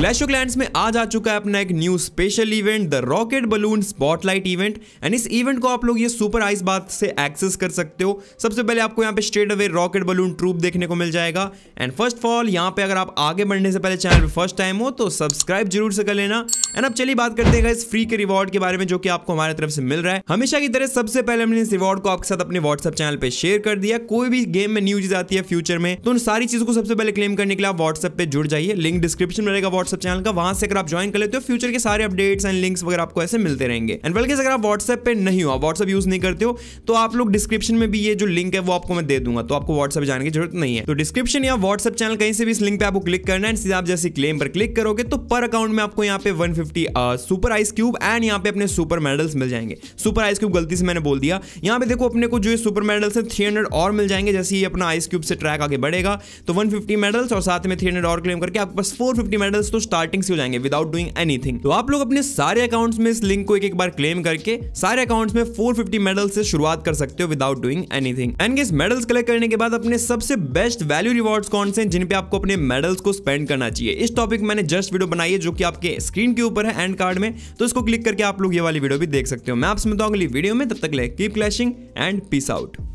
clash of में आज आ चुका है अपना एक new special event the rocket balloon spotlight event and इस इवेंट को आप लोग ये सुपर आइस बात से एक्सेस कर सकते हो सबसे पहले आपको यहाँ पे straight away rocket balloon troop देखने को मिल जाएगा एंड फर्स्ट ऑफ ऑल यहाँ पे अगर आप आगे बढ़ने से पहले चैनल पर फर्स्ट टाइम हो तो सब्सक्राइब जरूर से कर लेना एंड अब चलिए बात करते हैं इस फ्री के रिवॉर्ड के बारे में जो कि आपको हमारे तरफ से मिल रहा है हमेशा की तरह सबसे पहले हमने इस रिवॉर्ड को आपके साथ अपने व्हाट्सअप चैनल पर शेयर कर दिया कोई भी गेम में न्यूज आती है फ्यूचर में तो उन सारी चीजों को सबसे पहले क्लेम करने के लिए आप व्हाट्सएप पर जुड़ जाइए लिंक डिस्क्रिप्शन में रहेगा व्हाट्सएप व्हाट्सएप चैनल का वहां से अगर आप ज्वाइन कर लेते हो फ्यूचर के सारे अपडेट्स एंड लिंक्स वगैरह आपको ऐसे मिलते रहेंगे एंड बल्कि अगर आप व्हाट्सएप पे नहीं हो व्हाट्सएप यूज नहीं करते हो तो आप लोग डिस्क्रिप्शन में भी ये जो लिंक है वो आपको मैं दे दूंगा तो आपको व्हाट्सएप जाने की जरूरत नहीं है तो डिस्क्रिप्शन या व्हाट्सएप चैनल कहीं से भी इस लिंक पे आपको क्लिक करना है सीधा आप जैसे क्लेम पर क्लिक करोगे तो पर अकाउंट में आपको यहाँ पे one super ice cube and यहाँ पे अपने सुपर मेडल्स मिल जाएंगे सुपर आइस क्यूब गलती से मैंने बोल दिया यहाँ पे देखो अपने को जो सुपर मेडल्स है थ्री और मिल जाएंगे जैसे ही अपना आइस क्यूब से ट्रैक आगे बढ़ेगा तो वन मेडल्स और साथ में थ्री और क्लेम करके आपके पास फोर मेडल्स तो दोस्तों स्टार्टिंग से हो जाएंगे विदाउट डूइंग एनीथिंग तो आप लोग अपने सारे अकाउंट्स में इस लिंक को एक एक बार क्लेम करके सारे अकाउंट्स में 450 मेडल से शुरुआत कर सकते हो विदाउट डूइंग एनीथिंग एंड इस मेडल्स कलेक्ट करने के बाद अपने सबसे बेस्ट वैल्यू रिवॉर्ड कौन से जिन पे आपको अपने मेडल्स को स्पेंड करना चाहिए इस टॉपिक मैंने जस्ट वीडियो बनाई है जो की आपके स्क्रीन के ऊपर है एंड कार्ड में तो इसको क्लिक करके आप लोग ये वाली वीडियो भी देख सकते हो मैं आपसे मिलता हूँ अगली वीडियो में तब तक ले keep clashing and peace out